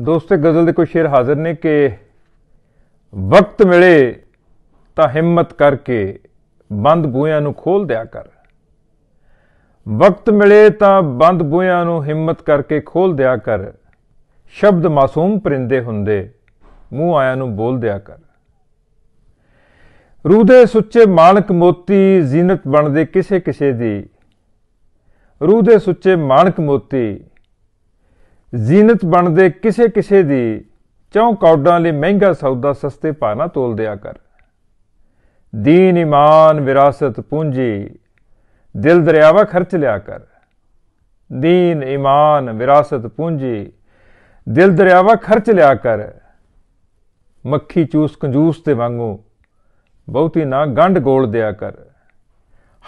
ਦੋਸਤੇ ਗਜ਼ਲ ਦੇ ਕੋਈ ਸ਼ੇਰ ਹਾਜ਼ਰ ਨੇ ਕਿ ਵਕਤ ਮਿਲੇ ਤਾਂ ਹਿੰਮਤ ਕਰਕੇ ਬੰਦ ਬੂਹਿਆਂ ਨੂੰ ਖੋਲ ਦਿਆ ਕਰ ਵਕਤ ਮਿਲੇ ਤਾਂ ਬੰਦ ਬੂਹਿਆਂ ਨੂੰ ਹਿੰਮਤ ਕਰਕੇ ਖੋਲ ਦਿਆ ਕਰ ਸ਼ਬਦ ਮਾਸੂਮ ਪਰਿੰਦੇ ਹੁੰਦੇ ਮੂੰਹ ਆਇਆਂ ਨੂੰ ਬੋਲ ਦਿਆ ਕਰ ਰੂਹ ਦੇ ਸੁੱਚੇ ਮਾਨਕ ਮੋਤੀ ਜ਼ੀਨਤ ਬਣਦੇ ਕਿਸੇ ਕਿਸੇ ਦੀ ਰੂਹ ਦੇ ਸੁੱਚੇ ਮਾਨਕ ਮੋਤੀ ਜ਼ੀਨਤ ਬਣਦੇ ਕਿਸੇ ਕਿਸੇ ਦੀ ਚੌਕੌਡਾਂ ਲਈ ਮਹਿੰਗਾ ਸੌਦਾ ਸਸਤੇ ਭਾਅ ਨਾ ਤੋਲ ਦਿਆ ਕਰ ਦੀਨ ਇਮਾਨ ਵਿਰਾਸਤ ਪੂੰਜੀ ਦਿਲ ਦਰਿਆਵਾ ਖਰਚ ਲਿਆ ਕਰ ਦੀਨ ਇਮਾਨ ਵਿਰਾਸਤ ਪੂੰਜੀ ਦਿਲ ਦਰਿਆਵਾ ਖਰਚ ਲਿਆ ਕਰ ਮੱਖੀ ਚੂਸ ਕੰਜੂਸ ਤੇ ਵਾਂਗੂ ਬਹੁਤੀ ਨਾ ਗੰਢ ਗੋਲ ਦਿਆ ਕਰ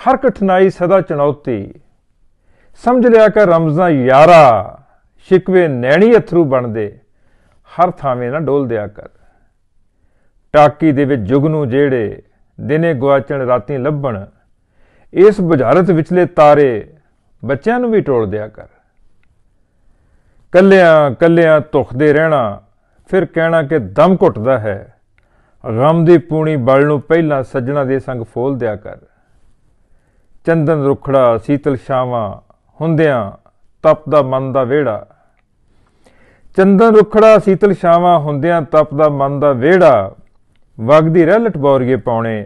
ਹਰ ਕਠਿਨਾਈ ਸਦਾ ਚੁਣੌਤੀ ਸਮਝ ਲਿਆ ਕਰ ਰਮਜ਼ਾਂ ਯਾਰਾ ਸ਼ਿਕਵੇ ਨੈਣੀ ਅਥਰੂ ਬਣਦੇ ਹਰ ਥਾਵੇਂ ਨਾ ਡੋਲਦਿਆ ਕਰ ਟਾਕੀ ਦੇ ਵਿੱਚ ਜੁਗਨੂ ਜਿਹੜੇ ਦਿਨੇ ਗਵਾਚਣ ਰਾਤੀ ਲੱਭਣ ਇਸ ਬੁਝਾਰਤ ਵਿਚਲੇ ਤਾਰੇ ਬੱਚਿਆਂ ਨੂੰ ਵੀ ਟੋਲ ਦਿਆ ਕਰ ਕੱਲਿਆਂ ਕੱਲਿਆਂ ਤੁਖਦੇ ਰਹਿਣਾ ਫਿਰ ਕਹਿਣਾ ਕਿ ਦਮ ਘੁੱਟਦਾ ਹੈ ਗਮ ਦੀ ਪੂਣੀ ਬਲ ਨੂੰ ਪਹਿਲਾਂ ਸੱਜਣਾ ਦੇ ਸੰਗ ਫੋਲ ਦਿਆ ਕਰ ਚੰਦਨ ਰੁਖੜਾ ਸੀਤਲ ਛਾਵਾਂ ਹੁੰਦਿਆਂ ਤਪਦਾ ਮਨ ਦਾ ਵਿਹੜਾ ਚੰਦਨ ਰੁਖੜਾ ਸੀਤਲ ਛਾਵਾਂ ਹੁੰਦਿਆਂ ਤਪਦਾ ਮਨ ਦਾ ਵਿਹੜਾ ਵਗਦੀ ਰਹਿ ਲਟਬੌਰੀਏ ਪਾਉਣੇ